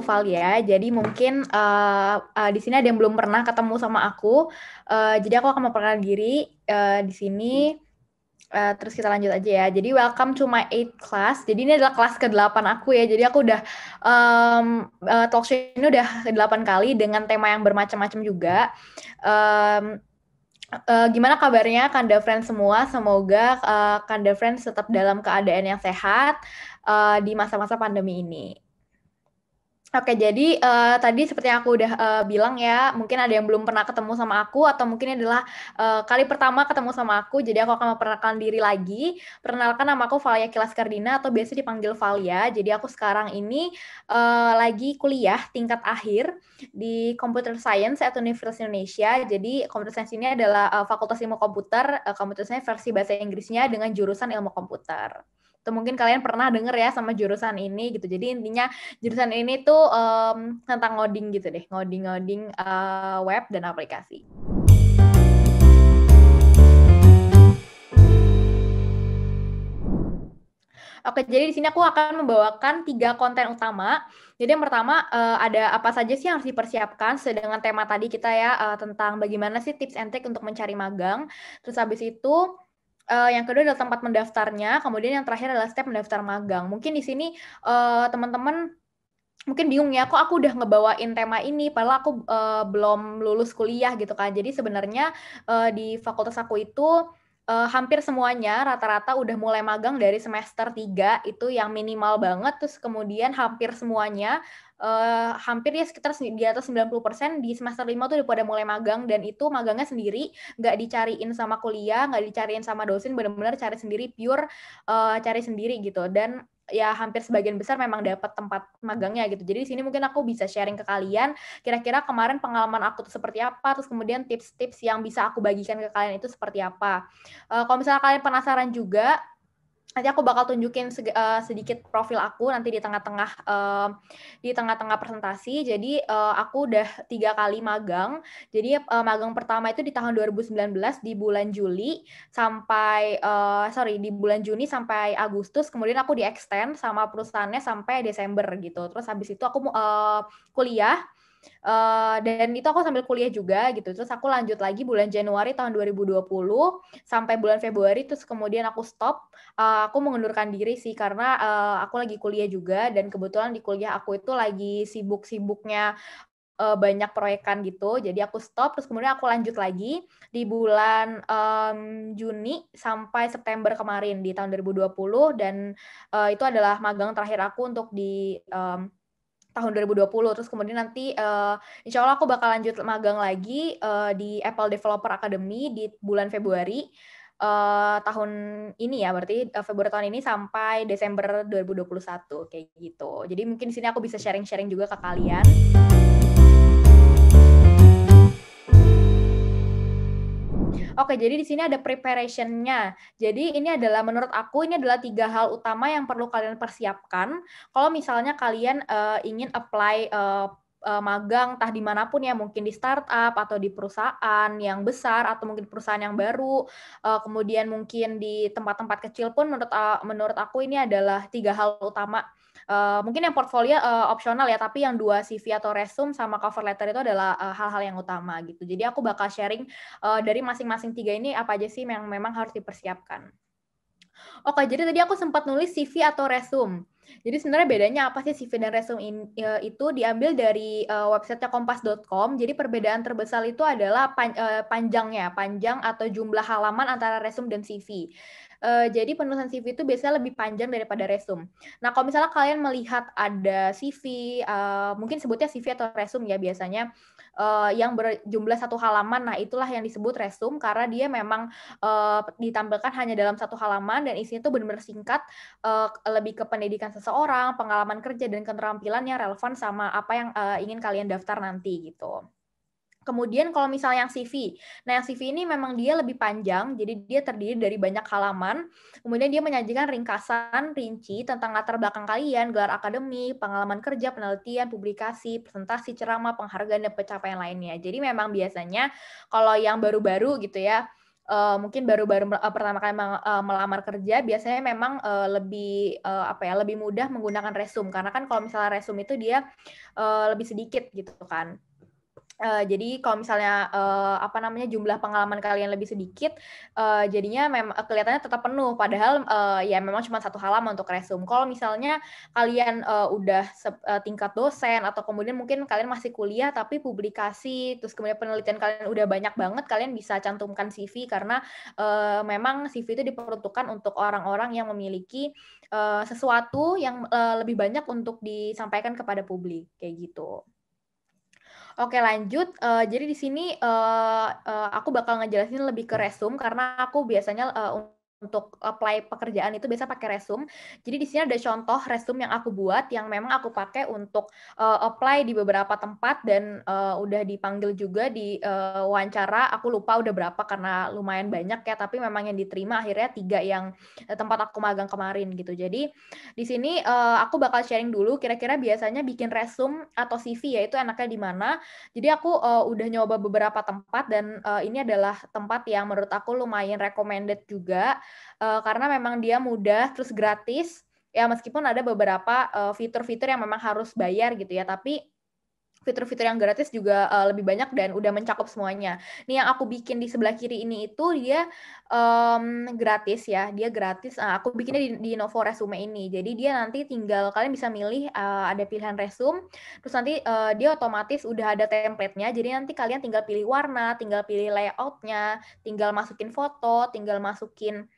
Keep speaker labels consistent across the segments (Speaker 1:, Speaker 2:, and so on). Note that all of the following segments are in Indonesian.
Speaker 1: aku Valia. Jadi mungkin uh, uh, di sini ada yang belum pernah ketemu sama aku. Uh, jadi aku akan memperkenalkan diri uh, di sini. Uh, terus kita lanjut aja ya. Jadi welcome to my eighth class. Jadi ini adalah kelas ke-8 aku ya. Jadi aku udah um, uh, talk show ini udah 8 kali dengan tema yang bermacam-macam juga. Um, uh, gimana kabarnya Kanda Friends semua? Semoga uh, Kanda Friends tetap dalam keadaan yang sehat uh, di masa-masa pandemi ini. Oke, jadi uh, tadi seperti yang aku udah uh, bilang ya, mungkin ada yang belum pernah ketemu sama aku atau mungkin adalah uh, kali pertama ketemu sama aku, jadi aku akan memperkenalkan diri lagi. Perkenalkan nama aku Valia Kilas Kardina atau biasa dipanggil Valia. Jadi aku sekarang ini uh, lagi kuliah tingkat akhir di Computer Science at Universitas Indonesia. Jadi Computer Science ini adalah uh, Fakultas Ilmu Komputer, uh, komputer versi bahasa Inggrisnya dengan jurusan Ilmu Komputer atau mungkin kalian pernah denger ya sama jurusan ini gitu. Jadi intinya jurusan ini tuh um, tentang ngoding gitu deh, ngoding-ngoding uh, web dan aplikasi. Oke, jadi di sini aku akan membawakan tiga konten utama. Jadi yang pertama eh, ada apa saja sih yang harus dipersiapkan sedangkan tema tadi kita ya eh, tentang bagaimana sih tips and trick untuk mencari magang. Terus habis itu uh, yang kedua adalah tempat mendaftarnya, kemudian yang terakhir adalah step mendaftar magang. Mungkin di sini uh, teman-teman mungkin bingung ya kok aku udah ngebawain tema ini padahal aku uh, belum lulus kuliah gitu kan. Jadi sebenarnya uh, di fakultas aku itu uh, hampir semuanya rata-rata udah mulai magang dari semester 3 itu yang minimal banget terus kemudian hampir semuanya uh, hampir ya sekitar di atas 90% persen di semester lima tuh udah pada mulai magang dan itu magangnya sendiri nggak dicariin sama kuliah nggak dicariin sama dosen benar-benar cari sendiri pure uh, cari sendiri gitu dan ya hampir sebagian besar memang dapat tempat magangnya gitu. Jadi di sini mungkin aku bisa sharing ke kalian kira-kira kemarin pengalaman aku tuh seperti apa, terus kemudian tips-tips yang bisa aku bagikan ke kalian itu seperti apa. Uh, kalau misalnya kalian penasaran juga nanti aku bakal tunjukin eh, sedikit profil aku nanti di tengah-tengah eh, di tengah-tengah presentasi jadi eh, aku udah tiga kali magang jadi magang pertama itu di tahun 2019 di bulan Juli sampai sorry di bulan Juni sampai Agustus kemudian aku di extend sama perusahaannya sampai Desember gitu terus habis itu aku kuliah Eh, dan itu aku sambil kuliah juga gitu. Terus aku lanjut lagi bulan Januari tahun 2020 sampai bulan Februari terus kemudian aku stop. Eh, aku mengundurkan diri sih karena eh, aku lagi kuliah juga dan kebetulan di kuliah aku itu lagi sibuk-sibuknya banyak proyekan gitu. Jadi aku stop terus kemudian aku lanjut lagi di bulan um, Juni sampai September kemarin di tahun 2020 dan uh, itu adalah magang terakhir aku untuk di um, tahun 2020 terus kemudian nanti uh, insya Allah aku bakal lanjut magang lagi uh, di Apple Developer Academy di bulan Februari uh, tahun ini ya berarti Februari tahun ini sampai Desember 2021 kayak gitu jadi mungkin di sini aku bisa sharing-sharing juga ke kalian. Oke, jadi di sini ada preparation-nya. Jadi ini adalah menurut aku ini adalah tiga hal utama yang perlu kalian persiapkan kalau misalnya kalian uh, ingin apply uh, magang entah dimanapun ya mungkin di startup atau di perusahaan yang besar atau mungkin perusahaan yang baru kemudian mungkin di tempat-tempat kecil pun menurut menurut aku ini adalah tiga hal utama Eh, mungkin yang portfolio uh, opsional ya, tapi yang dua CV atau resume sama cover letter itu adalah eh, hal-hal uh, yang utama gitu. Jadi aku bakal sharing uh, dari masing-masing tiga ini apa aja sih yang memang harus dipersiapkan. Oke, jadi tadi aku sempat nulis CV atau resume. Jadi sebenarnya bedanya apa sih CV dan resume in, e, itu diambil dari e, websitenya kompas.com. Jadi perbedaan terbesar itu adalah pan, e, panjangnya, panjang atau jumlah halaman antara resume dan CV. Uh, e, jadi penulisan CV itu biasanya lebih panjang daripada resume. Nah, kalau misalnya kalian melihat ada CV, uh, e, mungkin sebutnya CV atau resume ya biasanya uh, yang berjumlah satu halaman. Nah, itulah yang disebut resume karena dia memang uh, ditampilkan hanya dalam satu halaman dan isinya tuh benar-benar singkat uh, lebih ke pendidikan seseorang, pengalaman kerja dan keterampilan yang relevan sama apa yang uh, ingin kalian daftar nanti gitu. Kemudian kalau misalnya yang CV, nah yang CV ini memang dia lebih panjang, jadi dia terdiri dari banyak halaman. Kemudian dia menyajikan ringkasan rinci tentang latar belakang kalian, gelar akademi, pengalaman kerja, penelitian, publikasi, presentasi, ceramah, penghargaan dan pencapaian lainnya. Jadi memang biasanya kalau yang baru-baru gitu ya, uh, mungkin baru-baru uh, pertama kali uh, melamar kerja biasanya memang uh, lebih uh, apa ya lebih mudah menggunakan resume karena kan kalau misalnya resume itu dia uh, lebih sedikit gitu kan Eh, jadi kalau misalnya uh, apa namanya jumlah pengalaman kalian lebih sedikit, uh, jadinya memang kelihatannya tetap penuh. Padahal uh, ya memang cuma satu halaman untuk resume. Kalau misalnya kalian uh, udah uh, tingkat dosen atau kemudian mungkin kalian masih kuliah tapi publikasi, terus kemudian penelitian kalian udah banyak banget, kalian bisa cantumkan CV karena uh, memang CV itu diperuntukkan untuk orang-orang yang memiliki uh, sesuatu yang uh, lebih banyak untuk disampaikan kepada publik kayak gitu. Oke lanjut, uh, jadi di sini uh, uh, aku bakal ngejelasin lebih ke hmm. resume karena aku biasanya uh, untuk apply pekerjaan itu biasa pakai resume. Jadi di sini ada contoh resume yang aku buat yang memang aku pakai untuk uh, apply di beberapa tempat dan uh, udah dipanggil juga di uh, wawancara. Aku lupa udah berapa karena lumayan banyak ya, tapi memang yang diterima akhirnya tiga yang tempat aku magang kemarin gitu. Jadi di sini uh, aku bakal sharing dulu kira-kira biasanya bikin resume atau CV ya itu enaknya di mana. Jadi aku uh, udah nyoba beberapa tempat dan uh, ini adalah tempat yang menurut aku lumayan recommended juga uh, karena memang dia mudah terus gratis ya meskipun ada beberapa fitur eh, fitur-fitur yang memang harus bayar gitu ya tapi fitur-fitur yang gratis juga uh, lebih banyak dan udah mencakup semuanya. Nih yang aku bikin di sebelah kiri ini itu dia um, gratis ya, dia gratis. Uh, aku bikinnya di, di Novo Resume ini. Jadi dia nanti tinggal kalian bisa milih uh, ada pilihan resume, terus nanti uh, dia otomatis udah ada template-nya. Jadi nanti kalian tinggal pilih warna, tinggal pilih layoutnya tinggal masukin foto, tinggal masukin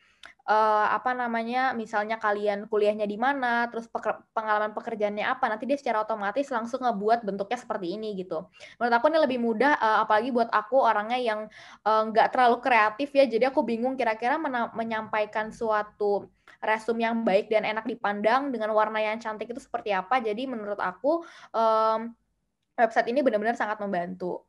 Speaker 1: uh, apa namanya misalnya kalian kuliahnya di mana terus peker, pengalaman pekerjaannya apa nanti dia secara otomatis langsung ngebuat bentuknya seperti ini gitu menurut aku ini lebih mudah uh, apalagi buat aku orangnya yang eh, nggak uh, terlalu kreatif ya jadi aku bingung kira-kira menyampaikan suatu resume yang baik dan enak dipandang dengan warna yang cantik itu seperti apa jadi menurut aku um, website ini benar-benar sangat membantu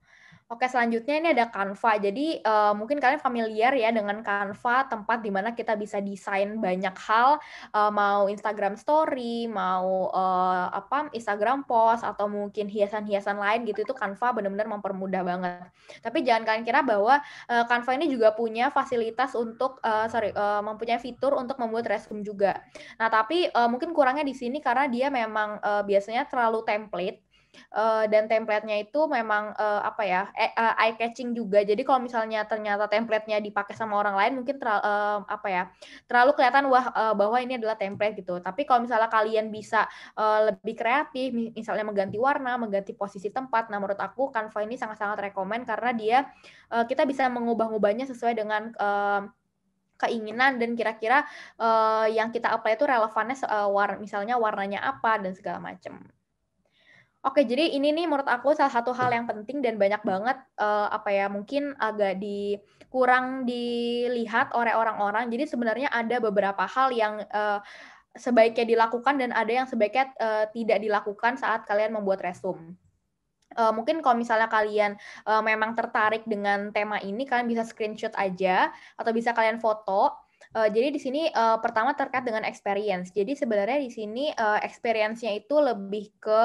Speaker 1: Oke, selanjutnya ini ada Canva. Jadi, uh, mungkin kalian familiar ya dengan Canva, tempat di mana kita bisa desain banyak hal, uh, mau Instagram story, mau uh, apa Instagram post atau mungkin hiasan-hiasan lain gitu. Itu Canva benar-benar mempermudah banget. Tapi jangan kalian kira bahwa uh, Canva ini juga punya fasilitas untuk uh, sorry, uh, mempunyai fitur untuk membuat resume juga. Nah, tapi uh, mungkin kurangnya di sini karena dia memang uh, biasanya terlalu template uh, dan templatenya itu memang uh, apa ya e-, eh, eye catching juga jadi kalau misalnya ternyata templatenya dipakai sama orang lain mungkin terlalu uh, apa ya terlalu kelihatan wah uh, bahwa ini adalah template gitu tapi kalau misalnya kalian bisa uh, lebih kreatif misalnya mengganti warna mengganti posisi tempat nah menurut aku Canva ini sangat-sangat rekomend karena dia uh, kita bisa mengubah-ubahnya sesuai dengan uh, keinginan dan kira-kira uh, yang kita apply itu relevannya uh, war misalnya warnanya apa dan segala macam. Oke, jadi ini nih menurut aku salah satu hal yang penting dan banyak banget uh, apa ya mungkin agak di kurang dilihat oleh orang-orang. Jadi sebenarnya ada beberapa hal yang uh, sebaiknya dilakukan dan ada yang sebaiknya uh, tidak dilakukan saat kalian membuat resume uh, mungkin kalau misalnya kalian uh, memang tertarik dengan tema ini, kalian bisa screenshot aja atau bisa kalian foto. Uh, jadi di sini uh, pertama terkait dengan experience. Jadi sebenarnya di sini uh, experience-nya itu lebih ke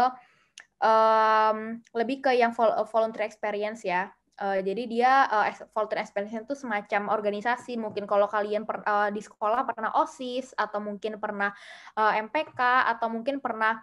Speaker 1: um, lebih ke yang vol volunteer experience ya. Uh, jadi dia uh, volunteer experience itu semacam organisasi. Mungkin kalau kalian per, uh, di sekolah pernah OSIS atau mungkin pernah uh, MPK atau mungkin pernah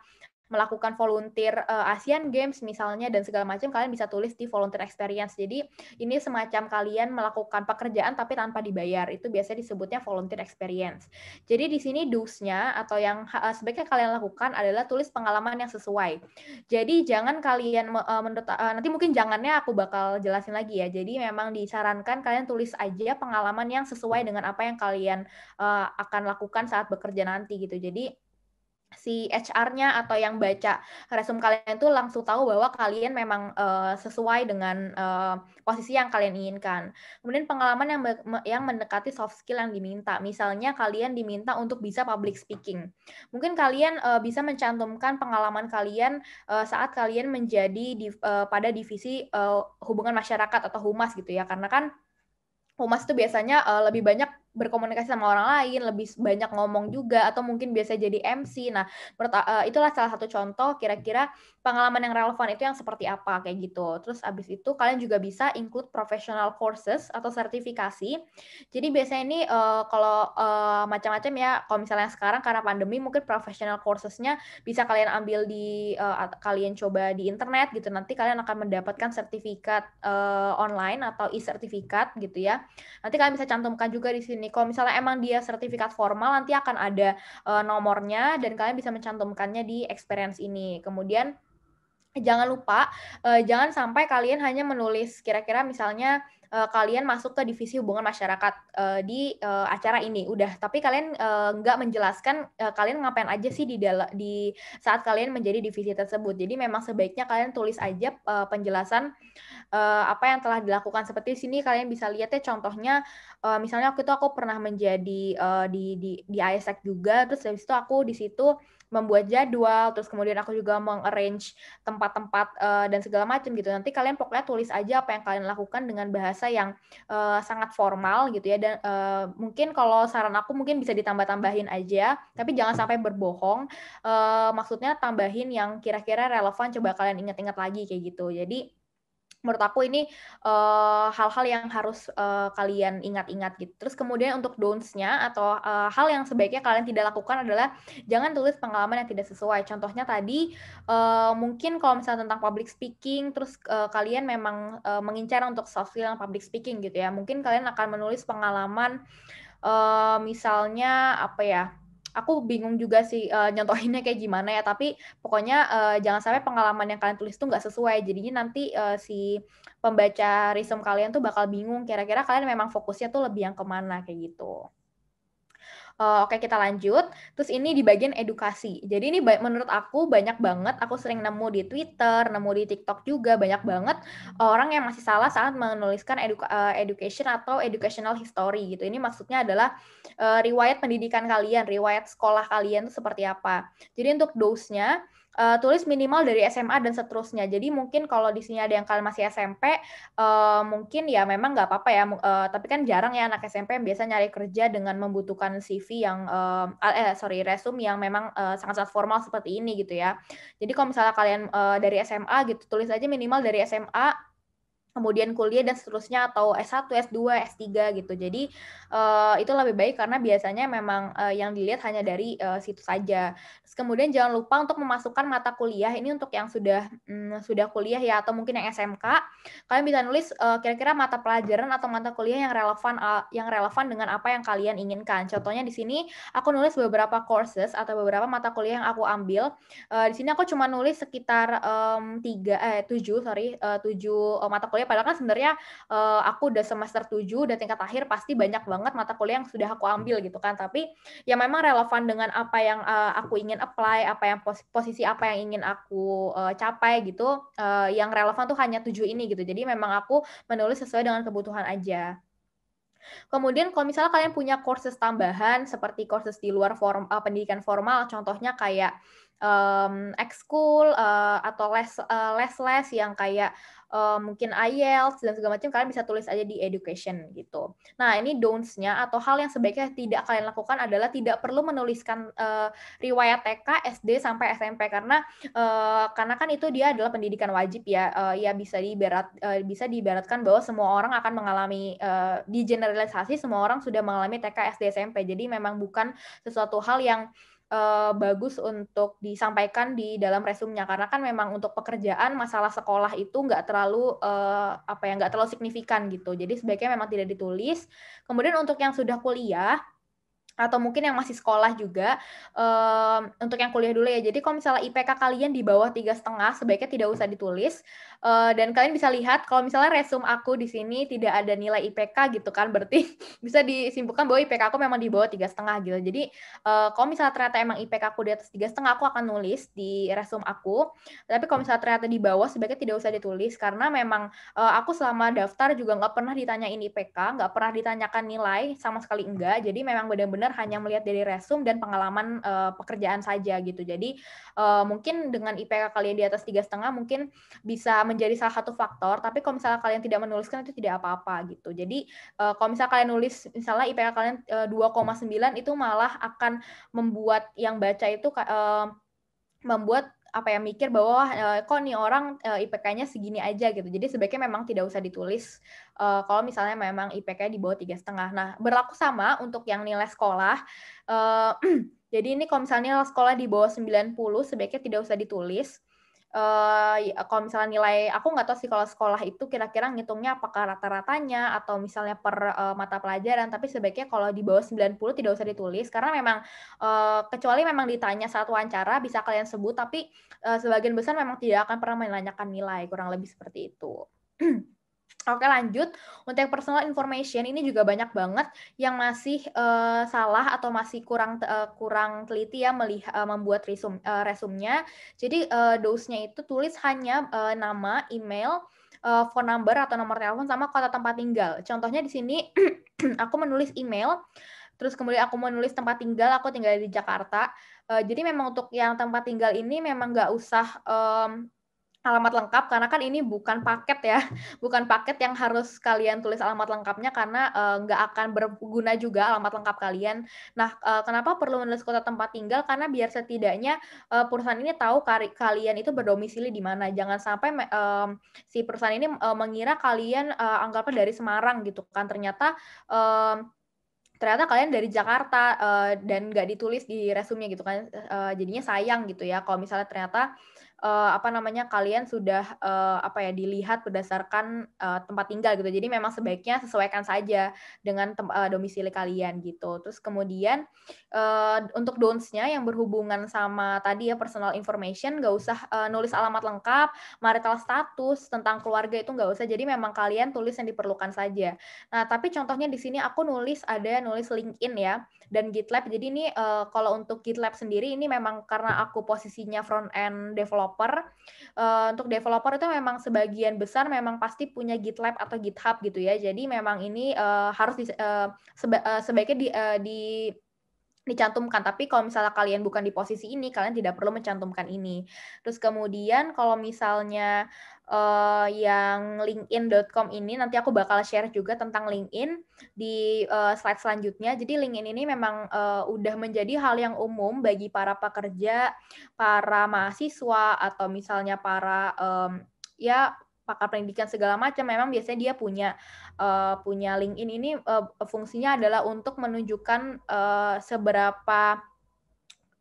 Speaker 1: melakukan volunteer uh, Asian Games misalnya dan segala macam kalian bisa tulis di volunteer experience. Jadi ini semacam kalian melakukan pekerjaan tapi tanpa dibayar. Itu biasanya disebutnya volunteer experience. Jadi di sini dosnya atau yang uh, sebaiknya kalian lakukan adalah tulis pengalaman yang sesuai. Jadi jangan kalian uh, menurut uh, nanti mungkin jangannya aku bakal jelasin lagi ya. Jadi memang disarankan kalian tulis aja pengalaman yang sesuai dengan apa yang kalian uh, akan lakukan saat bekerja nanti gitu. Jadi si HR-nya atau yang baca resume kalian itu langsung tahu bahwa kalian memang uh, sesuai dengan uh, posisi yang kalian inginkan. Kemudian pengalaman yang yang mendekati soft skill yang diminta. Misalnya kalian diminta untuk bisa public speaking. Mungkin kalian uh, bisa mencantumkan pengalaman kalian uh, saat kalian menjadi di, uh, pada divisi uh, hubungan masyarakat atau humas gitu ya. Karena kan humas itu biasanya uh, lebih banyak berkomunikasi sama orang lain, lebih banyak ngomong juga, atau mungkin biasa jadi MC. Nah, eh, itulah salah satu contoh kira-kira pengalaman yang relevan itu yang seperti apa kayak gitu. Terus abis itu kalian juga bisa include professional courses atau sertifikasi. Jadi biasanya ini uh, kalau uh, macam-macam ya, kalau misalnya sekarang karena pandemi mungkin professional courses-nya bisa kalian ambil di uh, kalian coba di internet gitu. Nanti kalian akan mendapatkan sertifikat uh, online atau e-sertifikat gitu ya. Nanti kalian bisa cantumkan juga di sini ini. Kalau misalnya emang dia sertifikat formal, nanti akan ada uh, nomornya dan kalian bisa mencantumkannya di experience ini. Kemudian jangan lupa, uh, jangan sampai kalian hanya menulis kira-kira misalnya eh, kalian masuk ke divisi hubungan masyarakat uh, di uh, acara ini udah tapi kalian uh, nggak menjelaskan uh, kalian ngapain aja sih di di saat kalian menjadi divisi tersebut jadi memang sebaiknya kalian tulis aja uh, penjelasan Eh, apa yang telah dilakukan seperti sini kalian bisa lihat ya contohnya uh, misalnya waktu itu aku pernah menjadi uh, di di di ISEC juga terus dari situ aku di situ membuat jadwal terus kemudian aku juga mengarrange tempat-tempat uh, dan segala macam gitu nanti kalian pokoknya tulis aja apa yang kalian lakukan dengan bahasa yang uh, sangat formal gitu ya dan uh, mungkin kalau saran aku mungkin bisa ditambah-tambahin aja tapi jangan sampai berbohong uh, maksudnya tambahin yang kira-kira relevan coba kalian ingat-ingat lagi kayak gitu jadi menurut aku ini eh, hal-hal uh, yang harus uh, kalian ingat-ingat gitu. Terus kemudian untuk don'ts-nya atau uh, hal yang sebaiknya kalian tidak lakukan adalah jangan tulis pengalaman yang tidak sesuai. Contohnya tadi uh, mungkin kalau misalnya tentang public speaking, terus uh, kalian memang uh, mengincar untuk soft skill yang public speaking gitu ya. Mungkin kalian akan menulis pengalaman uh, misalnya apa ya? aku bingung juga sih uh, nyontohinnya kayak gimana ya tapi pokoknya uh, jangan sampai pengalaman yang kalian tulis tuh nggak sesuai jadinya nanti uh, si pembaca resume kalian tuh bakal bingung kira-kira kalian memang fokusnya tuh lebih yang kemana kayak gitu uh, oke okay, kita lanjut. Terus ini di bagian edukasi. Jadi ini menurut aku banyak banget aku sering nemu di Twitter, nemu di TikTok juga banyak banget eh, orang yang masih salah saat menuliskan eduka, eh, education atau educational history gitu. Ini maksudnya adalah uh, riwayat pendidikan kalian, riwayat sekolah kalian itu seperti apa. Jadi untuk dose uh, tulis minimal dari SMA dan seterusnya. Jadi mungkin kalau di sini ada yang kalian masih SMP, uh, eh, mungkin ya memang nggak apa-apa ya. Uh, tapi kan jarang ya anak SMP yang biasa nyari kerja dengan membutuhkan CV yang uh, eh sorry resume yang memang sangat sangat-sangat formal seperti ini gitu ya. Jadi kalau misalnya kalian uh, dari SMA gitu, tulis aja minimal dari SMA kemudian kuliah dan seterusnya atau S1, S2, S3 gitu. Jadi uh, itu lebih baik karena biasanya memang uh, yang dilihat hanya dari uh, situ saja. Terus kemudian jangan lupa untuk memasukkan mata kuliah ini untuk yang sudah um, sudah kuliah ya atau mungkin yang SMK. Kalian bisa nulis uh, kira-kira mata pelajaran atau mata kuliah yang relevan uh, yang relevan dengan apa yang kalian inginkan. Contohnya di sini aku nulis beberapa courses atau beberapa mata kuliah yang aku ambil. Uh, di sini aku cuma nulis sekitar um, tiga eh 7 sorry, uh, 7 uh, mata kuliah kuliah ya. padahal kan sebenarnya uh, aku udah semester 7 udah tingkat akhir pasti banyak banget mata kuliah yang sudah aku ambil gitu kan tapi ya memang relevan dengan apa yang uh, aku ingin apply apa yang pos posisi apa yang ingin aku uh, capai gitu uh, yang relevan tuh hanya tujuh ini gitu jadi memang aku menulis sesuai dengan kebutuhan aja Kemudian kalau misalnya kalian punya kursus tambahan seperti kursus di luar form, uh, pendidikan formal, contohnya kayak um, mmm, ex school uh, atau les less les uh, yang kayak uh, mungkin IELTS dan segala macam kalian bisa tulis aja di education gitu. Nah, ini don'ts-nya atau hal yang sebaiknya tidak kalian lakukan adalah tidak perlu menuliskan uh, riwayat TK, SD sampai SMP karena uh, karena kan itu dia adalah pendidikan wajib ya. Uh, ya bisa diberat uh, bisa diberatkan bahwa semua orang akan mengalami uh, di generalisasi semua orang sudah mengalami TK, SD, SMP. Jadi memang bukan sesuatu hal yang uh, bagus untuk disampaikan di dalam resumnya karena kan memang untuk pekerjaan masalah sekolah itu nggak terlalu uh, apa ya nggak terlalu signifikan gitu jadi sebaiknya memang tidak ditulis kemudian untuk yang sudah kuliah atau mungkin yang masih sekolah juga um, untuk yang kuliah dulu ya jadi kalau misalnya IPK kalian di bawah tiga setengah sebaiknya tidak usah ditulis uh, dan kalian bisa lihat kalau misalnya resume aku di sini tidak ada nilai IPK gitu kan berarti bisa disimpulkan bahwa IPK aku memang di bawah tiga setengah gitu jadi uh, kalau misalnya ternyata emang IPK aku di atas tiga setengah aku akan nulis di resume aku tapi kalau misalnya ternyata di bawah sebaiknya tidak usah ditulis karena memang uh, aku selama daftar juga nggak pernah ditanyain IPK nggak pernah ditanyakan nilai sama sekali enggak jadi memang benar-benar benar-benar hanya melihat dari resume dan pengalaman uh, pekerjaan saja gitu. Jadi uh, mungkin dengan IPK kalian di atas tiga setengah mungkin bisa menjadi salah satu faktor. Tapi kalau misalnya kalian tidak menuliskan itu tidak apa-apa gitu. Jadi uh, kalau misalnya kalian nulis misalnya IPK kalian uh, 2,9 itu malah akan membuat yang baca itu uh, membuat apa ya mikir bahwa uh, kok nih orang uh, eh, IPK-nya segini aja gitu. Jadi sebaiknya memang tidak usah ditulis uh, kalau misalnya memang IPK nya di bawah tiga setengah. Nah berlaku sama untuk yang nilai sekolah. Uh, jadi ini kalau misalnya sekolah di bawah 90 sebaiknya tidak usah ditulis. Eh, ya, kalau misalnya nilai aku nggak tahu sih kalau sekolah itu kira-kira ngitungnya apakah rata-ratanya atau misalnya per uh, mata pelajaran tapi sebaiknya kalau di bawah 90 tidak usah ditulis karena memang uh, kecuali memang ditanya saat wawancara bisa kalian sebut tapi uh, sebagian besar memang tidak akan pernah menanyakan nilai kurang lebih seperti itu. Oke lanjut untuk personal information ini juga banyak banget yang masih uh, salah atau masih kurang uh, kurang teliti ya melihat uh, eh, membuat resume uh, resumnya. Jadi uh, dosnya itu tulis hanya uh, nama, email, uh, phone number atau nomor telepon sama kota tempat tinggal. Contohnya di sini aku menulis email terus kemudian aku menulis tempat tinggal aku tinggal di Jakarta. Uh, jadi memang untuk yang tempat tinggal ini memang nggak usah um, alamat lengkap karena kan ini bukan paket ya, bukan paket yang harus kalian tulis alamat lengkapnya karena uh, nggak akan berguna juga alamat lengkap kalian. Nah, uh, kenapa perlu menulis kota tempat tinggal? Karena biar setidaknya uh, perusahaan ini tahu kalian itu berdomisili di mana. Jangan sampai um, si perusahaan ini uh, mengira kalian uh, anggapnya dari Semarang gitu kan, ternyata um, ternyata kalian dari Jakarta uh, dan nggak ditulis di resume gitu kan uh, jadinya sayang gitu ya kalau misalnya ternyata uh, apa namanya kalian sudah uh, apa ya dilihat berdasarkan uh, tempat tinggal gitu. Jadi memang sebaiknya sesuaikan saja dengan uh, domisili kalian gitu. Terus kemudian uh, untuk donts yang berhubungan sama tadi ya personal information nggak usah uh, nulis alamat lengkap, marital status tentang keluarga itu nggak usah. Jadi memang kalian tulis yang diperlukan saja. Nah tapi contohnya di sini aku nulis ada nulis LinkedIn ya dan GitLab. Jadi ini uh, kalau untuk GitLab sendiri ini memang karena aku posisinya front end developer. Uh, untuk developer itu memang sebagian besar memang pasti punya GitLab atau GitHub gitu ya. Jadi memang ini uh, harus di, uh, seba, uh, sebaiknya di, uh, di dicantumkan tapi kalau misalnya kalian bukan di posisi ini kalian tidak perlu mencantumkan ini terus kemudian kalau misalnya uh, yang linkedin.com ini nanti aku bakal share juga tentang LinkedIn di uh, slide selanjutnya jadi LinkedIn ini memang uh, udah menjadi hal yang umum bagi para pekerja para mahasiswa atau misalnya para um, ya pakar pendidikan segala macam memang biasanya dia punya uh, punya LinkedIn ini uh, fungsinya adalah untuk menunjukkan uh, seberapa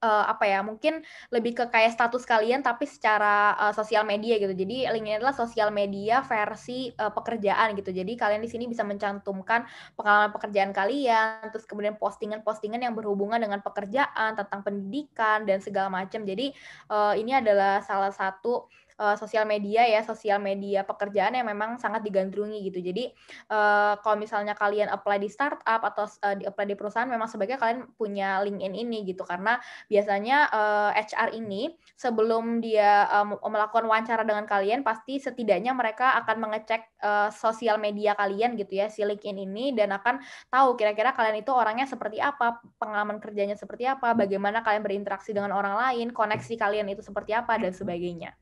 Speaker 1: uh, apa ya mungkin lebih ke kayak status kalian tapi secara uh, sosial media gitu jadi LinkedIn adalah sosial media versi uh, pekerjaan gitu jadi kalian di sini bisa mencantumkan pengalaman pekerjaan kalian terus kemudian postingan-postingan yang berhubungan dengan pekerjaan tentang pendidikan dan segala macam jadi uh, ini adalah salah satu uh, sosial media ya, sosial media pekerjaan yang memang sangat digandrungi gitu. Jadi uh, kalau misalnya kalian apply di startup atau uh, di apply di perusahaan, memang sebaiknya kalian punya LinkedIn ini gitu karena biasanya uh, HR ini sebelum dia uh, melakukan wawancara dengan kalian pasti setidaknya mereka akan mengecek uh, sosial media kalian gitu ya si LinkedIn ini dan akan tahu kira-kira kalian itu orangnya seperti apa, pengalaman kerjanya seperti apa, bagaimana kalian berinteraksi dengan orang lain, koneksi kalian itu seperti apa dan sebagainya.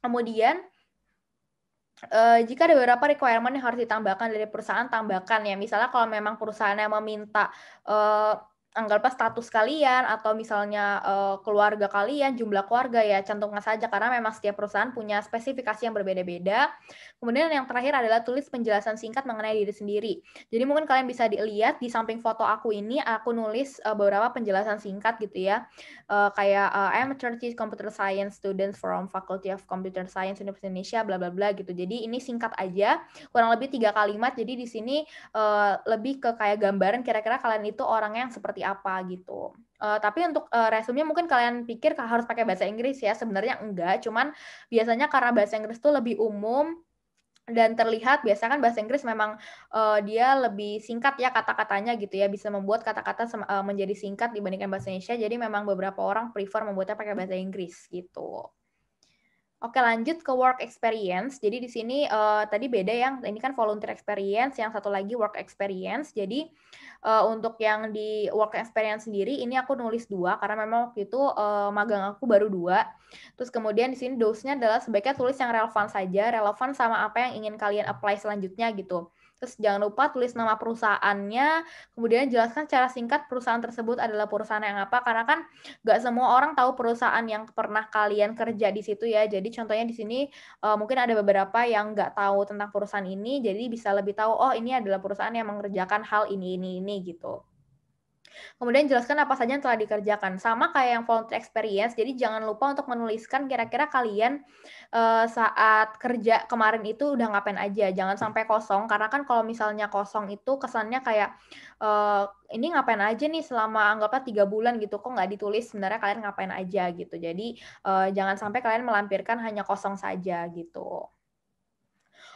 Speaker 1: Kemudian uh, jika ada beberapa requirement yang harus ditambahkan dari perusahaan, tambahkan ya. Misalnya kalau memang perusahaan yang meminta uh, anggaplah status kalian atau misalnya uh, keluarga kalian, jumlah keluarga ya cantumkan saja karena memang setiap perusahaan punya spesifikasi yang berbeda-beda. Kemudian yang terakhir adalah tulis penjelasan singkat mengenai diri sendiri. Jadi mungkin kalian bisa dilihat di samping foto aku ini aku nulis uh, beberapa penjelasan singkat gitu ya. Uh, kayak uh, am a Turkish computer science student from Faculty of Computer Science University Indonesia bla bla bla gitu. Jadi ini singkat aja kurang lebih tiga kalimat. Jadi di sini uh, lebih ke kayak gambaran kira-kira kalian itu orangnya yang seperti seperti apa gitu. Uh, tapi untuk uh, resume mungkin kalian pikir harus pakai bahasa Inggris ya, sebenarnya enggak, cuman biasanya karena bahasa Inggris tuh lebih umum dan terlihat biasa kan bahasa Inggris memang uh, dia lebih singkat ya kata-katanya gitu ya bisa membuat kata-kata uh, menjadi singkat dibandingkan bahasa Indonesia jadi memang beberapa orang prefer membuatnya pakai bahasa Inggris gitu. Oke lanjut ke work experience. Jadi di sini uh, tadi beda yang ini kan volunteer experience, yang satu lagi work experience. Jadi uh, untuk yang di work experience sendiri ini aku nulis dua karena memang waktu itu uh, magang aku baru dua. Terus kemudian di sini dosnya adalah sebaiknya tulis yang relevan saja, relevan sama apa yang ingin kalian apply selanjutnya gitu. Terus jangan lupa tulis nama perusahaannya, kemudian jelaskan secara singkat perusahaan tersebut adalah perusahaan yang apa, karena kan nggak semua orang tahu perusahaan yang pernah kalian kerja di situ ya. Jadi contohnya di sini uh, mungkin ada beberapa yang nggak tahu tentang perusahaan ini, jadi bisa lebih tahu, oh ini adalah perusahaan yang mengerjakan hal ini, ini, ini gitu. Kemudian jelaskan apa saja yang telah dikerjakan. Sama kayak yang volunteer experience, jadi jangan lupa untuk menuliskan kira-kira kalian uh, saat kerja kemarin itu udah ngapain aja. Jangan sampai kosong, karena kan kalau misalnya kosong itu kesannya kayak uh, ini ngapain aja nih selama anggaplah tiga bulan gitu, kok nggak ditulis sebenarnya kalian ngapain aja gitu. Jadi uh, jangan sampai kalian melampirkan hanya kosong saja gitu.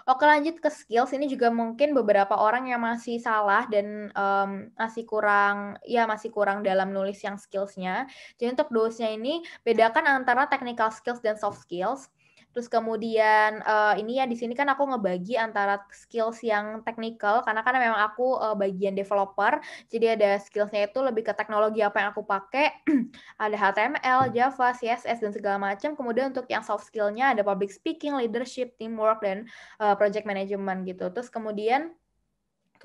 Speaker 1: Oke lanjut ke skills ini juga mungkin beberapa orang yang masih salah dan um, masih kurang ya masih kurang dalam nulis yang skillsnya. Jadi untuk dosnya ini bedakan antara technical skills dan soft skills Terus kemudian uh, ini ya di sini kan aku ngebagi antara skills yang technical karena kan memang aku uh, bagian developer. Jadi ada skillsnya itu lebih ke teknologi apa yang aku pakai, ada HTML, hmm. Java, CSS dan segala macam. Kemudian untuk yang soft skillnya ada public speaking, leadership, teamwork dan uh, project management gitu. Terus kemudian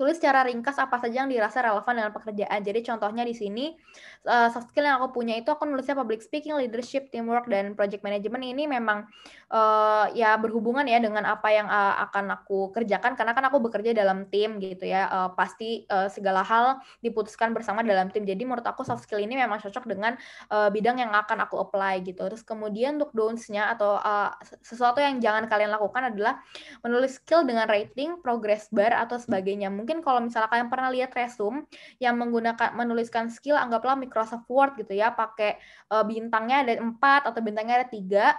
Speaker 1: Tulis secara ringkas apa saja yang dirasa relevan dengan pekerjaan. Jadi contohnya di sini uh, soft skill yang aku punya itu aku nulisnya public speaking, leadership, teamwork dan project management ini memang uh, ya berhubungan ya dengan apa yang uh, akan aku kerjakan karena kan aku bekerja dalam tim gitu ya. Uh, pasti uh, segala hal diputuskan bersama dalam tim. Jadi menurut aku soft skill ini memang cocok dengan uh, bidang yang akan aku apply gitu. Terus kemudian untuk don'ts-nya atau uh, sesuatu yang jangan kalian lakukan adalah menulis skill dengan rating, progress bar atau sebagainya. Mungkin mungkin kalau misalnya kalian pernah lihat resume yang menggunakan menuliskan skill anggaplah Microsoft Word gitu ya pakai uh, bintangnya ada empat atau bintangnya ada tiga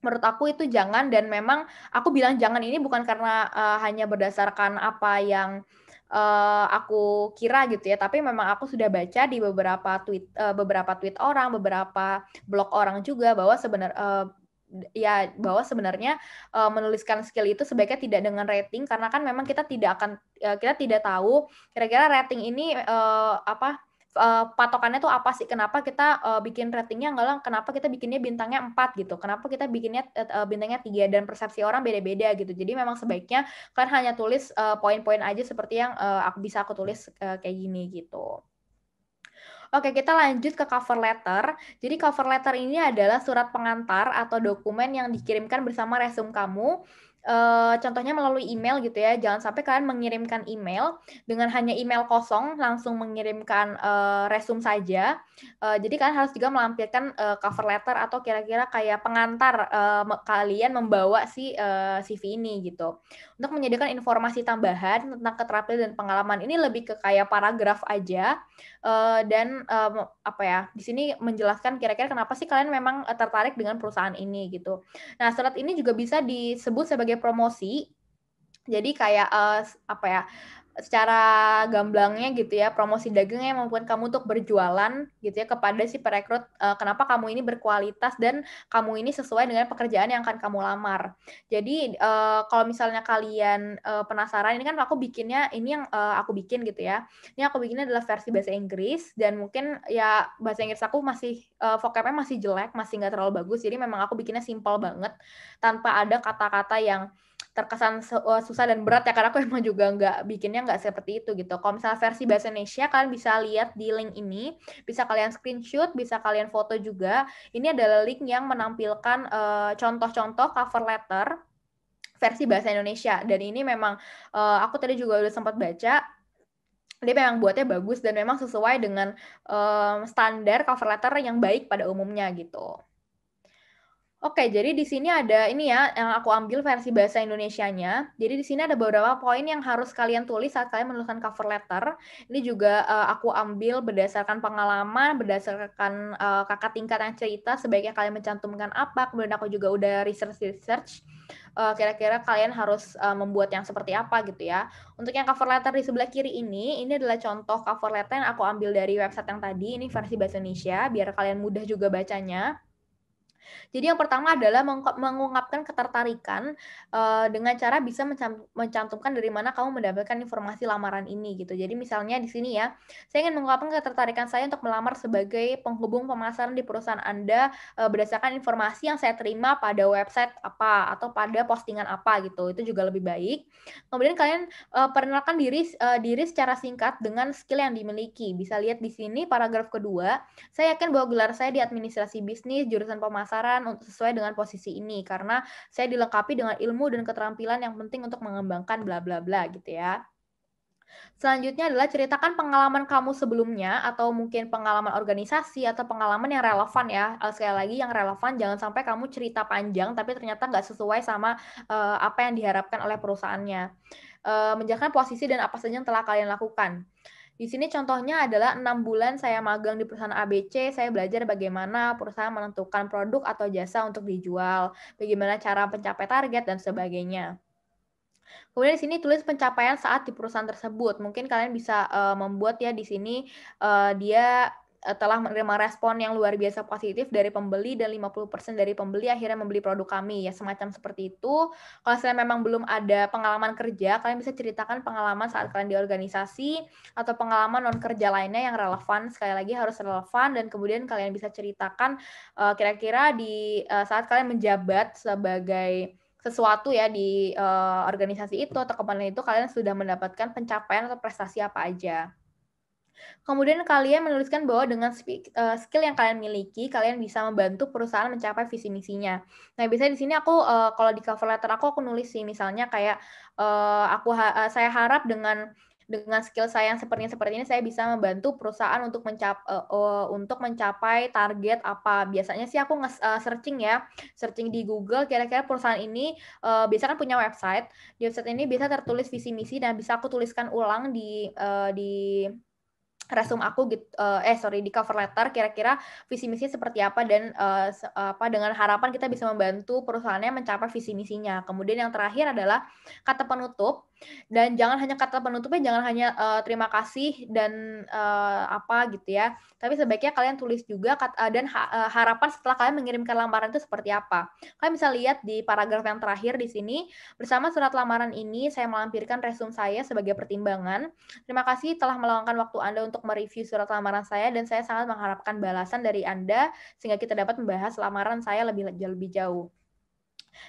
Speaker 1: menurut aku itu jangan dan memang aku bilang jangan ini bukan karena uh, hanya berdasarkan apa yang uh, aku kira gitu ya tapi memang aku sudah baca di beberapa tweet uh, beberapa tweet orang beberapa blog orang juga bahwa sebenarnya uh, ya bahwa sebenarnya uh, menuliskan skill itu sebaiknya tidak dengan rating karena kan memang kita tidak akan uh, kita tidak tahu kira-kira rating ini uh, apa uh, patokannya tuh apa sih? Kenapa kita uh, bikin ratingnya enggak lah Kenapa kita bikinnya bintangnya 4 gitu? Kenapa kita bikinnya uh, bintangnya 3 dan persepsi orang beda-beda gitu. Jadi memang sebaiknya kan hanya tulis poin-poin uh, aja seperti yang uh, aku bisa aku tulis uh, kayak gini gitu. Oke, kita lanjut ke cover letter. Jadi cover letter ini adalah surat pengantar atau dokumen yang dikirimkan bersama resume kamu Eh, contohnya melalui email gitu ya. Jangan sampai kalian mengirimkan email dengan hanya email kosong langsung mengirimkan uh, resume saja. Uh, jadi kalian harus juga melampirkan uh, cover letter atau kira-kira kayak pengantar uh, kalian membawa si uh, CV ini gitu. Untuk menyediakan informasi tambahan tentang keterampilan dan pengalaman ini lebih ke kayak paragraf aja uh, dan um, apa ya? Di sini menjelaskan kira-kira kenapa sih kalian memang tertarik dengan perusahaan ini gitu. Nah, surat ini juga bisa disebut sebagai sebagai promosi jadi kayak uh, apa ya secara gamblangnya gitu ya promosi dagangnya ya, maupun kamu untuk berjualan gitu ya kepada si perekrut eh, kenapa kamu ini berkualitas dan kamu ini sesuai dengan pekerjaan yang akan kamu lamar. Jadi eh, kalau misalnya kalian eh, penasaran ini kan aku bikinnya ini yang aku bikin gitu ya. Ini aku bikinnya adalah versi bahasa Inggris dan mungkin ya bahasa Inggris aku masih uh, vocabnya masih jelek, masih nggak terlalu bagus. Jadi memang aku bikinnya simple banget tanpa ada kata-kata yang terkesan eh, susah dan berat ya karena aku emang juga nggak bikinnya nggak seperti itu gitu. Kalau misalnya versi bahasa Indonesia kalian bisa lihat di link ini, bisa kalian screenshot, bisa kalian foto juga. Ini adalah link yang menampilkan contoh eh, contoh-contoh cover letter versi bahasa Indonesia dan ini memang uh, aku tadi juga udah sempat baca dia memang buatnya bagus dan memang sesuai dengan um, standar cover letter yang baik pada umumnya gitu. Oke, jadi di sini ada ini ya yang aku ambil versi bahasa Indonesianya. Jadi di sini ada beberapa poin yang harus kalian tulis saat kalian menuliskan cover letter. Ini juga uh, aku ambil berdasarkan pengalaman, berdasarkan uh, kakak tingkat yang cerita sebaiknya kalian mencantumkan apa. Kemudian aku juga udah research research kira kira-kira kalian harus uh, membuat yang seperti apa gitu ya. Untuk yang cover letter di sebelah kiri ini, ini adalah contoh cover letter yang aku ambil dari website yang tadi. Ini versi bahasa Indonesia biar kalian mudah juga bacanya. Jadi yang pertama adalah mengungkapkan ketertarikan uh, dengan cara bisa mencantumkan dari mana kamu mendapatkan informasi lamaran ini gitu. Jadi misalnya di sini ya, saya ingin mengungkapkan ketertarikan saya untuk melamar sebagai penghubung pemasaran di perusahaan Anda uh, berdasarkan informasi yang saya terima pada website apa atau pada postingan apa gitu. Itu juga lebih baik. Kemudian kalian uh, perkenalkan diri uh, diri secara singkat dengan skill yang dimiliki. Bisa lihat di sini paragraf kedua. Saya yakin bahwa gelar saya di administrasi bisnis, jurusan pemasaran untuk sesuai dengan posisi ini karena saya dilengkapi dengan ilmu dan keterampilan yang penting untuk mengembangkan bla bla bla gitu ya. Selanjutnya adalah ceritakan pengalaman kamu sebelumnya atau mungkin pengalaman organisasi atau pengalaman yang relevan ya. Eh, sekali lagi yang relevan jangan sampai kamu cerita panjang tapi ternyata nggak sesuai sama uh, apa yang diharapkan oleh perusahaannya. Uh, menjelaskan posisi dan apa saja yang telah kalian lakukan. Di sini contohnya adalah enam bulan saya magang di perusahaan ABC, saya belajar bagaimana perusahaan menentukan produk atau jasa untuk dijual, bagaimana cara mencapai target, dan sebagainya. Kemudian di sini tulis pencapaian saat di perusahaan tersebut. Mungkin kalian bisa uh, membuat ya di sini uh, dia Eh, telah menerima respon yang luar biasa positif dari pembeli dan 50% dari pembeli akhirnya membeli produk kami ya semacam seperti itu. Kalau saya memang belum ada pengalaman kerja, kalian bisa ceritakan pengalaman saat kalian di organisasi atau pengalaman non kerja lainnya yang relevan. Sekali lagi harus relevan dan kemudian kalian bisa ceritakan eh, kira-kira di eh, saat kalian menjabat sebagai sesuatu ya di organisasi itu atau kemana itu kalian sudah mendapatkan pencapaian atau prestasi apa aja. Kemudian kalian menuliskan bahwa dengan eh, skill yang kalian miliki, kalian bisa membantu perusahaan mencapai visi misinya. Nah, biasanya di sini aku eh, kalau di cover letter aku aku nulis sih misalnya kayak eh, aku saya harap dengan dengan skill saya yang seperti ini, seperti ini saya bisa membantu perusahaan untuk mencap untuk mencapai target apa biasanya sih aku nge searching ya searching di Google kira-kira perusahaan ini biasanya kan punya website di website ini bisa tertulis visi misi dan bisa aku tuliskan ulang di di resum aku gitu uh, eh sorry di cover letter kira-kira visi misi seperti apa dan uh, apa dengan harapan kita bisa membantu perusahaannya mencapai visi misinya. Kemudian yang terakhir adalah kata penutup dan jangan hanya kata penutupnya jangan hanya uh, terima kasih dan uh, apa gitu ya. Tapi sebaiknya kalian tulis juga kata, uh, dan ha, uh, harapan setelah kalian mengirimkan lamaran itu seperti apa. Kalian bisa lihat di paragraf yang terakhir di sini bersama surat lamaran ini saya melampirkan resume saya sebagai pertimbangan. Terima kasih telah meluangkan waktu Anda untuk untuk mereview surat lamaran saya dan saya sangat mengharapkan balasan dari Anda sehingga kita dapat membahas lamaran saya lebih lebih jauh.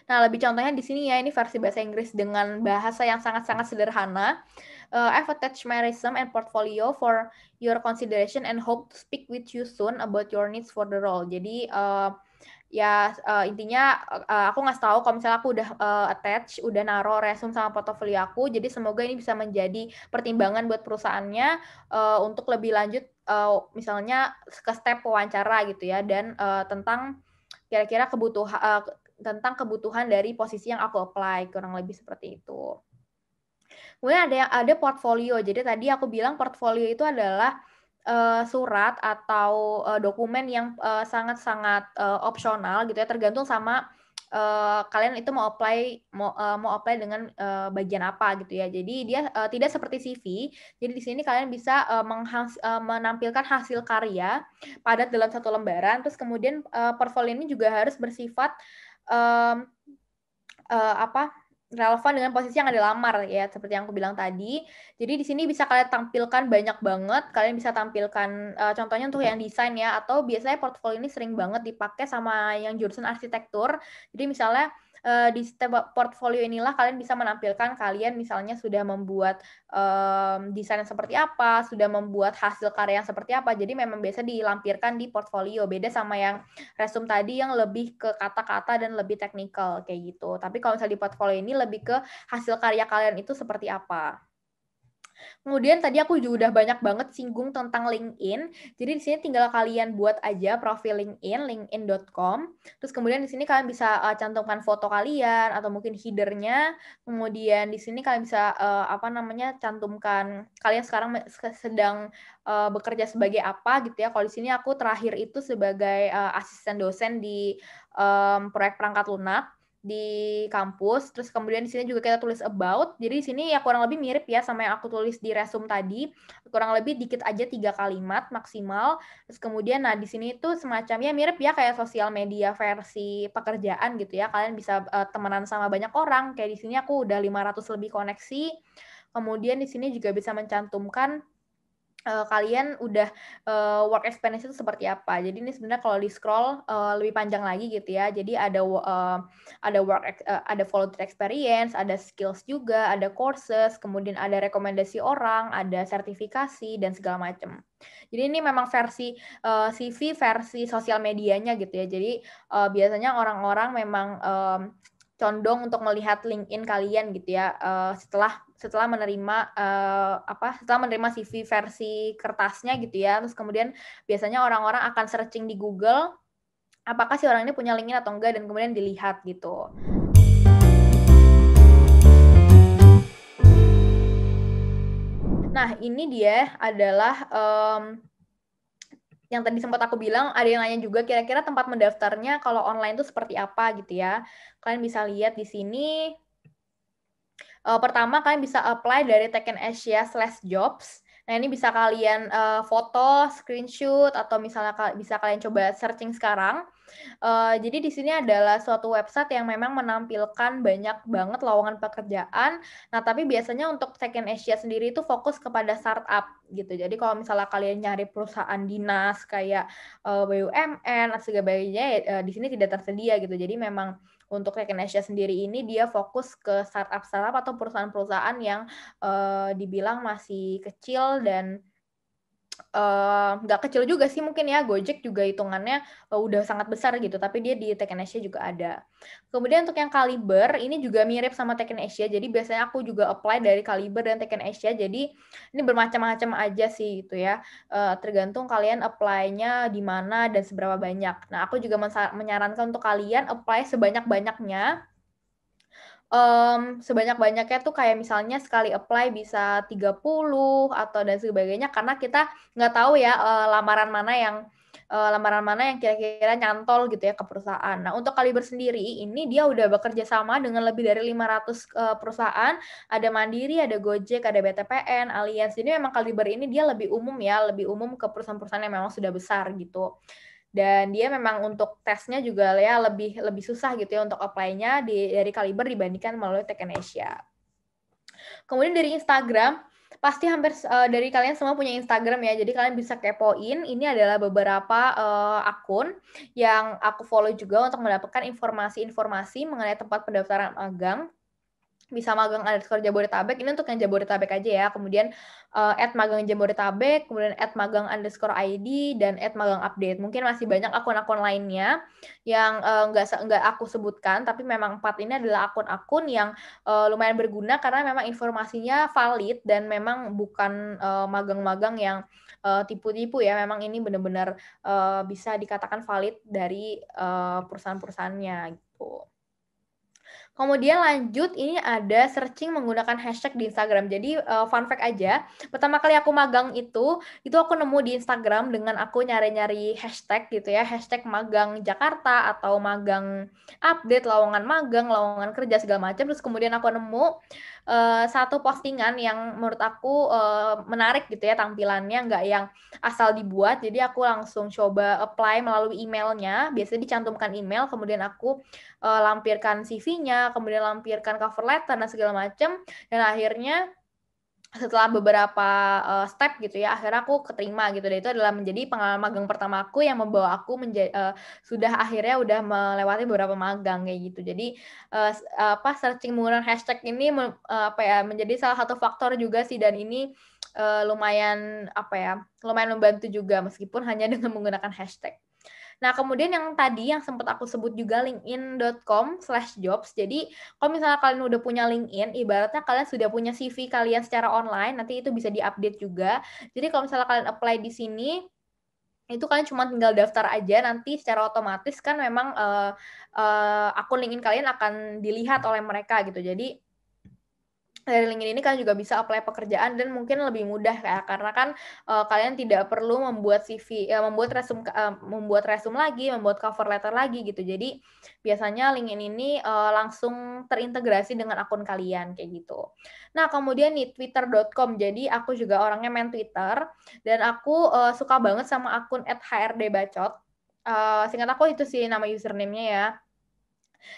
Speaker 1: Nah, lebih contohnya di sini ya, ini versi bahasa Inggris dengan bahasa yang sangat-sangat sederhana. Uh, I've attached my resume and portfolio for your consideration and hope to speak with you soon about your needs for the role. Jadi, uh, ya uh, intinya uh, aku nggak tahu kalau misalnya aku udah uh, attach, udah naruh resume sama portfolio aku, jadi semoga ini bisa menjadi pertimbangan buat perusahaannya uh, untuk lebih lanjut uh, misalnya ke step wawancara gitu ya dan uh, tentang kira-kira kebutuhan uh, tentang kebutuhan dari posisi yang aku apply kurang lebih seperti itu. Kemudian ada ada portfolio. Jadi tadi aku bilang portfolio itu adalah uh, surat atau uh, dokumen yang eh, sangat-sangat uh, opsional gitu ya tergantung sama uh, kalian itu mau apply mau uh, mau apply dengan uh, bagian apa gitu ya. Jadi dia uh, tidak seperti CV. Jadi di sini kalian bisa uh, menghas, uh, menampilkan hasil karya padat dalam satu lembaran terus kemudian uh, portfolio ini juga harus bersifat uh, uh, apa relevan dengan posisi yang ada lamar ya seperti yang aku bilang tadi. Jadi di sini bisa kalian tampilkan banyak banget. Kalian bisa tampilkan uh, contohnya untuk yang desain ya atau biasanya portfolio ini sering banget dipakai sama yang jurusan arsitektur. Jadi misalnya uh, di setiap portfolio inilah kalian bisa menampilkan kalian misalnya sudah membuat um, desain yang seperti apa, sudah membuat hasil karya yang seperti apa. Jadi memang biasa dilampirkan di portfolio. Beda sama yang resume tadi yang lebih ke kata-kata dan lebih teknikal kayak gitu. Tapi kalau misalnya di portfolio ini lebih ke hasil karya kalian itu seperti apa. Kemudian tadi aku juga udah banyak banget singgung tentang LinkedIn. Jadi di sini tinggal kalian buat aja profil LinkedIn, linkedin.com. Terus kemudian di sini kalian bisa uh, cantumkan foto kalian atau mungkin headernya. Kemudian di sini kalian bisa uh, apa namanya cantumkan kalian sekarang sedang uh, bekerja sebagai apa gitu ya. Kalau di sini aku terakhir itu sebagai uh, asisten dosen di um, proyek perangkat lunak di kampus, terus kemudian di sini juga kita tulis about. Jadi di sini ya kurang lebih mirip ya sama yang aku tulis di resume tadi. Kurang lebih dikit aja tiga kalimat maksimal. Terus kemudian nah di sini itu semacamnya mirip ya kayak sosial media versi pekerjaan gitu ya. Kalian bisa uh, temenan sama banyak orang. Kayak di sini aku udah 500 lebih koneksi. Kemudian di sini juga bisa mencantumkan uh, kalian udah uh, work experience itu seperti apa. Jadi ini sebenarnya kalau di scroll uh, lebih panjang lagi gitu ya. Jadi ada uh, ada work uh, ada volunteer experience, ada skills juga, ada courses, kemudian ada rekomendasi orang, ada sertifikasi dan segala macam. Jadi ini memang versi uh, CV versi sosial medianya gitu ya. Jadi uh, biasanya orang-orang memang um, condong untuk melihat LinkedIn kalian gitu ya uh, setelah setelah menerima uh, apa setelah menerima CV versi kertasnya gitu ya terus kemudian biasanya orang-orang akan searching di Google apakah si orang ini punya LinkedIn atau enggak dan kemudian dilihat gitu. Nah, ini dia adalah um, yang tadi sempat aku bilang ada yang nanya juga kira-kira tempat mendaftarnya kalau online itu seperti apa gitu ya. Kalian bisa lihat di sini. Uh, pertama kalian bisa apply dari Tekken Asia slash jobs. Nah ini bisa kalian uh, foto, screenshot atau misalnya bisa kalian coba searching sekarang. Uh, jadi di sini adalah suatu website yang memang menampilkan banyak banget lowongan pekerjaan. Nah, tapi biasanya untuk Second Asia sendiri itu fokus kepada startup gitu. Jadi kalau misalnya kalian nyari perusahaan dinas kayak uh, eh, BUMN atau sebagainya uh, ya, eh, di sini tidak tersedia gitu. Jadi memang untuk Second Asia sendiri ini dia fokus ke startup startup atau perusahaan-perusahaan yang uh, dibilang masih kecil dan nggak uh, kecil juga sih mungkin ya Gojek juga hitungannya uh, udah sangat besar gitu tapi dia di Tekken Asia juga ada kemudian untuk yang Kaliber ini juga mirip sama Tekken Asia jadi biasanya aku juga apply dari Kaliber dan Tekken Asia jadi ini bermacam-macam aja sih gitu ya uh, tergantung kalian apply-nya di mana dan seberapa banyak nah aku juga menyarankan untuk kalian apply sebanyak-banyaknya um, sebanyak-banyaknya tuh kayak misalnya sekali apply bisa 30 atau dan sebagainya karena kita nggak tahu ya uh, lamaran mana yang uh, lamaran mana yang kira-kira nyantol gitu ya ke perusahaan. Nah, untuk Kaliber sendiri ini dia udah bekerja sama dengan lebih dari 500 uh, eh, perusahaan, ada Mandiri, ada Gojek, ada BTPN, Allianz. Ini memang Kaliber ini dia lebih umum ya, lebih umum ke perusahaan-perusahaan yang memang sudah besar gitu dan dia memang untuk tesnya juga ya lebih lebih susah gitu ya untuk apply-nya di, dari Kaliber dibandingkan melalui Tech Asia. Kemudian dari Instagram, pasti hampir uh, dari kalian semua punya Instagram ya. Jadi kalian bisa kepoin. Ini adalah beberapa uh, akun yang aku follow juga untuk mendapatkan informasi-informasi mengenai tempat pendaftaran magang bisa magang underscore Jabodetabek ini untuk yang Jabodetabek aja ya kemudian uh, at magang Jabodetabek kemudian at magang underscore ID dan at magang update mungkin masih banyak akun-akun lainnya yang eh, nggak uh, nggak aku sebutkan tapi memang empat ini adalah akun-akun yang uh, lumayan berguna karena memang informasinya valid dan memang bukan magang magang-magang yang tipu tipu-tipu ya memang ini benar-benar uh, bisa dikatakan valid dari uh, perusahaan-perusahaannya gitu. Kemudian lanjut ini ada searching menggunakan hashtag di Instagram. Jadi uh, fun fact aja, pertama kali aku magang itu, itu aku nemu di Instagram dengan aku nyari-nyari hashtag gitu ya, hashtag magang Jakarta atau magang update, lowongan magang, lowongan kerja segala macam. Terus kemudian aku nemu uh, satu postingan yang menurut aku uh, menarik gitu ya tampilannya nggak yang asal dibuat jadi aku langsung coba apply melalui emailnya biasanya dicantumkan email kemudian aku uh, lampirkan CV-nya kemudian lampirkan cover letter dan segala macam dan akhirnya setelah beberapa uh, step gitu ya akhirnya aku keterima gitu dan itu adalah menjadi pengalaman magang pertama aku yang membawa aku menjadi uh, eh, sudah akhirnya udah melewati beberapa magang kayak gitu jadi uh, apa searching menggunakan hashtag ini uh, apa ya menjadi salah satu faktor juga sih dan ini uh, lumayan apa ya lumayan membantu juga meskipun hanya dengan menggunakan hashtag Nah, kemudian yang tadi yang sempat aku sebut juga linkedin.com slash jobs. Jadi, kalau misalnya kalian udah punya LinkedIn, ibaratnya kalian sudah punya CV kalian secara online, nanti itu bisa diupdate juga. Jadi, kalau misalnya kalian apply di sini, itu kalian cuma tinggal daftar aja nanti secara otomatis kan memang uh, uh, akun LinkedIn kalian akan dilihat oleh mereka gitu. Jadi dari LinkedIn ini kalian juga bisa apply pekerjaan dan mungkin lebih mudah ya karena kan uh, kalian tidak perlu membuat CV ya, membuat resume uh, membuat resume lagi, membuat cover letter lagi gitu. Jadi biasanya LinkedIn ini uh, langsung terintegrasi dengan akun kalian kayak gitu. Nah, kemudian nih twitter.com. Jadi aku juga orangnya main Twitter dan aku uh, suka banget sama akun @hrdbacot. Uh, singkat aku itu sih nama username-nya ya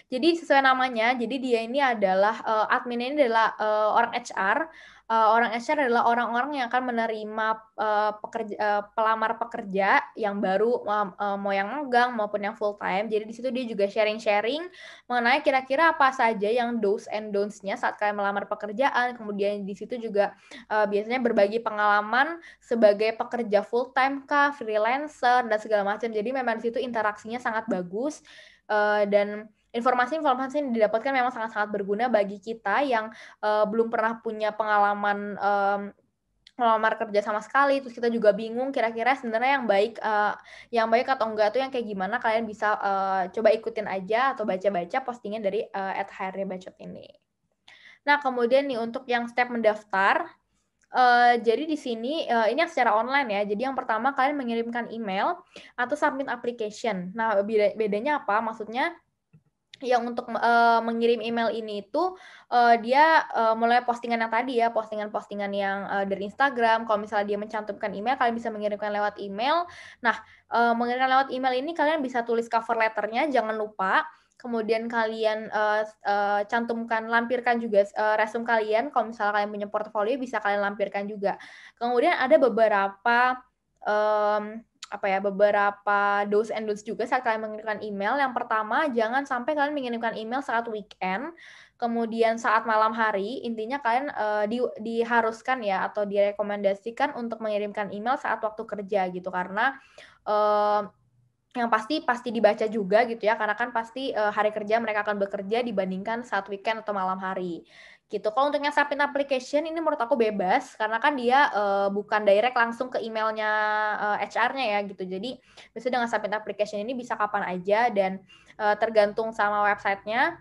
Speaker 1: jadi sesuai namanya, jadi dia ini adalah uh, admin ini adalah uh, orang HR. Uh, eh, orang HR adalah orang-orang yang akan menerima uh, pekerja, uh, pelamar pekerja yang baru uh, uh, mau yang magang maupun yang full time. Jadi di situ dia juga sharing-sharing mengenai kira-kira apa saja yang do's and don'ts-nya saat kalian melamar pekerjaan. Kemudian di situ juga uh, biasanya berbagi pengalaman sebagai pekerja full time kah, freelancer dan segala macam. Jadi memang di situ interaksinya sangat bagus uh, dan informasi-informasi yang didapatkan memang sangat-sangat berguna bagi kita yang uh, belum pernah punya pengalaman um, ngelamar kerja sama sekali terus kita juga bingung kira-kira sebenarnya yang baik uh, yang baik atau enggak tuh yang kayak gimana kalian bisa uh, coba ikutin aja atau baca-baca postingan dari uh, at HRD Bacot ini. Nah kemudian nih untuk yang step mendaftar Uh, jadi di sini uh, ini yang secara online ya. Jadi yang pertama kalian mengirimkan email atau submit application. Nah bedanya apa? Maksudnya yang untuk uh, mengirim email ini itu uh, dia uh, mulai postingan yang tadi ya, postingan-postingan yang uh, dari Instagram. Kalau misalnya dia mencantumkan email, kalian bisa mengirimkan lewat email. Nah, uh, mengirimkan lewat email ini kalian bisa tulis cover letternya, jangan lupa. Kemudian kalian uh, uh, cantumkan, lampirkan juga uh, resume kalian. Kalau misalnya kalian punya portfolio bisa kalian lampirkan juga. Kemudian ada beberapa um, apa ya beberapa do's and don'ts juga saat kalian mengirimkan email. Yang pertama, jangan sampai kalian mengirimkan email saat weekend, kemudian saat malam hari. Intinya kalian uh, di, diharuskan ya atau direkomendasikan untuk mengirimkan email saat waktu kerja gitu karena uh, yang pasti pasti dibaca juga gitu ya karena kan pasti uh, hari kerja mereka akan bekerja dibandingkan saat weekend atau malam hari gitu. Kalau untuk yang submit application ini menurut aku bebas karena kan dia uh, bukan direct langsung ke emailnya uh, eh, HR-nya ya gitu. Jadi bisa dengan submit application ini bisa kapan aja dan uh, tergantung sama websitenya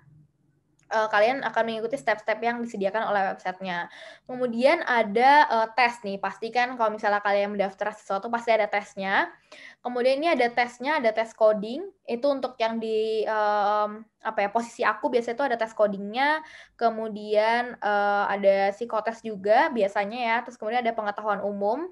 Speaker 1: uh, kalian akan mengikuti step-step yang disediakan oleh websitenya. Kemudian ada uh, tes nih, pastikan kalau misalnya kalian mendaftar sesuatu pasti ada tesnya. Kemudian ini ada tesnya, ada tes coding. Itu untuk yang di um, apa ya posisi aku biasanya itu ada tes codingnya, kemudian uh, ada psikotes juga biasanya ya. Terus kemudian ada pengetahuan umum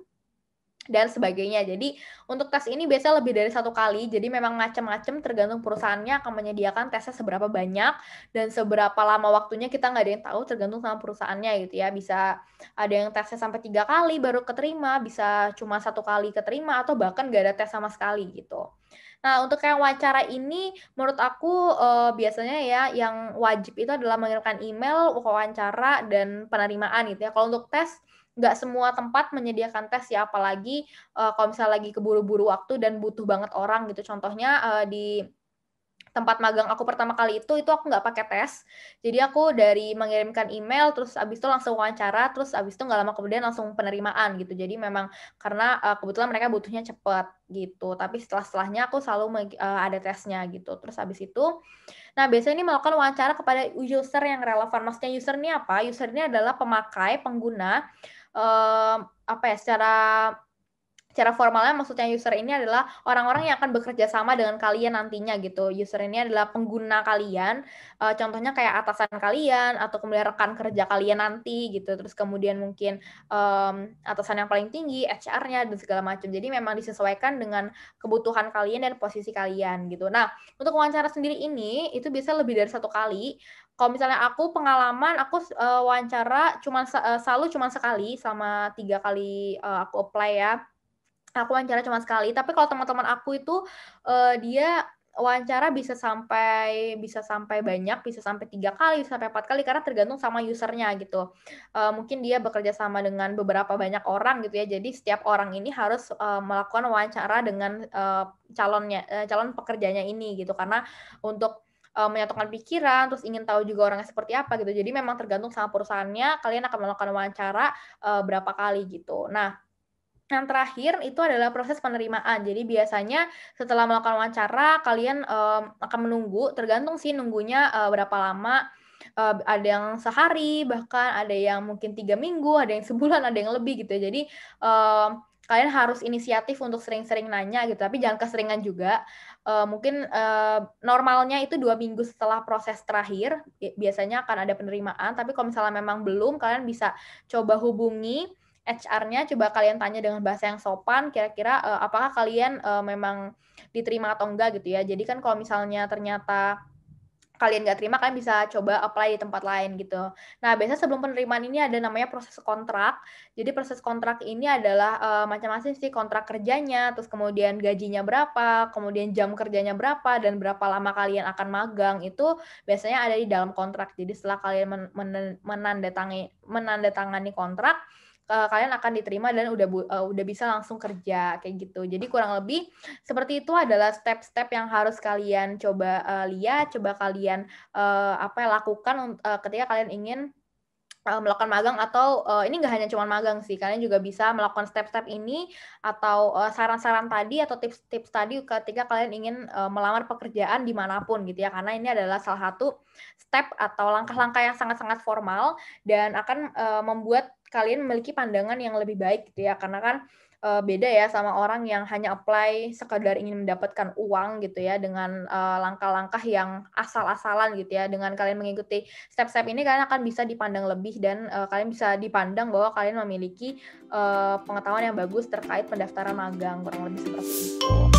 Speaker 1: dan sebagainya. Jadi untuk tes ini biasa lebih dari satu kali, jadi memang macam-macam tergantung perusahaannya akan menyediakan tesnya seberapa banyak dan seberapa lama waktunya kita nggak ada yang tahu tergantung sama perusahaannya gitu ya. Bisa ada yang tesnya sampai tiga kali baru keterima, bisa cuma satu kali keterima atau bahkan nggak ada tes sama sekali gitu. Nah, untuk yang wawancara ini, menurut aku eh, biasanya ya yang wajib itu adalah mengirimkan email, wawancara, dan penerimaan gitu ya. Kalau untuk tes, nggak semua tempat menyediakan tes ya apalagi uh, kalau misalnya lagi keburu-buru waktu dan butuh banget orang gitu contohnya uh, di tempat magang aku pertama kali itu itu aku nggak pakai tes jadi aku dari mengirimkan email terus abis itu langsung wawancara terus abis itu nggak lama kemudian langsung penerimaan gitu jadi memang karena uh, kebetulan mereka butuhnya cepet gitu tapi setelah setelahnya aku selalu uh, ada tesnya gitu terus abis itu nah biasanya ini melakukan wawancara kepada user yang relevan maksudnya user ini apa user ini adalah pemakai pengguna um, apa ya secara secara formalnya maksudnya user ini adalah orang-orang yang akan bekerja sama dengan kalian nantinya gitu. User ini adalah pengguna kalian, uh, contohnya kayak atasan kalian atau kemudian rekan kerja kalian nanti gitu. Terus kemudian mungkin um, atasan yang paling tinggi, HR-nya dan segala macam. Jadi memang disesuaikan dengan kebutuhan kalian dan posisi kalian gitu. Nah, untuk wawancara sendiri ini itu bisa lebih dari satu kali kalau misalnya aku pengalaman aku uh, wawancara cuma uh, selalu cuma sekali sama tiga kali uh, aku apply ya aku wawancara cuma sekali tapi kalau teman-teman aku itu uh, dia wawancara bisa sampai bisa sampai banyak bisa sampai tiga kali bisa sampai empat kali karena tergantung sama usernya gitu uh, mungkin dia bekerja sama dengan beberapa banyak orang gitu ya jadi setiap orang ini harus uh, melakukan wawancara dengan uh, calonnya uh, calon pekerjanya ini gitu karena untuk uh, menyatukan pikiran, terus ingin tahu juga orangnya seperti apa gitu. Jadi memang tergantung sama perusahaannya, kalian akan melakukan wawancara uh, berapa kali gitu. Nah, yang terakhir itu adalah proses penerimaan. Jadi biasanya setelah melakukan wawancara kalian um, akan menunggu, tergantung sih nunggunya uh, berapa lama. Uh, ada yang sehari, bahkan ada yang mungkin tiga minggu, ada yang sebulan, ada yang lebih gitu. Ya. Jadi uh, kalian harus inisiatif untuk sering-sering nanya gitu tapi jangan keseringan juga uh, mungkin uh, normalnya itu dua minggu setelah proses terakhir biasanya akan ada penerimaan tapi kalau misalnya memang belum kalian bisa coba hubungi HR-nya coba kalian tanya dengan bahasa yang sopan kira-kira uh, apakah kalian uh, memang diterima atau enggak gitu ya jadi kan kalau misalnya ternyata kalian nggak terima kalian bisa coba apply di tempat lain gitu. Nah biasanya sebelum penerimaan ini ada namanya proses kontrak. Jadi proses kontrak ini adalah uh, macam-macam sih kontrak kerjanya, terus kemudian gajinya berapa, kemudian jam kerjanya berapa dan berapa lama kalian akan magang itu biasanya ada di dalam kontrak. Jadi setelah kalian men men menandatangani menandatangani kontrak uh, kalian akan diterima dan udah uh, udah bisa langsung kerja kayak gitu. Jadi kurang lebih seperti itu adalah step-step yang harus kalian coba uh, lihat, coba kalian uh, apa ya, lakukan uh, ketika kalian ingin melakukan magang atau uh, ini nggak hanya cuma magang sih kalian juga bisa melakukan step-step ini atau saran-saran uh, tadi atau tips-tips tadi ketika kalian ingin uh, melamar pekerjaan dimanapun gitu ya karena ini adalah salah satu step atau langkah-langkah yang sangat-sangat formal dan akan uh, membuat kalian memiliki pandangan yang lebih baik gitu ya karena kan uh, beda ya sama orang yang hanya apply sekadar ingin mendapatkan uang gitu ya dengan uh, langkah-langkah yang asal-asalan gitu ya dengan kalian mengikuti step-step ini kalian akan bisa dipandang lebih dan uh, kalian bisa dipandang bahwa kalian memiliki uh, pengetahuan yang bagus terkait pendaftaran magang kurang lebih seperti itu.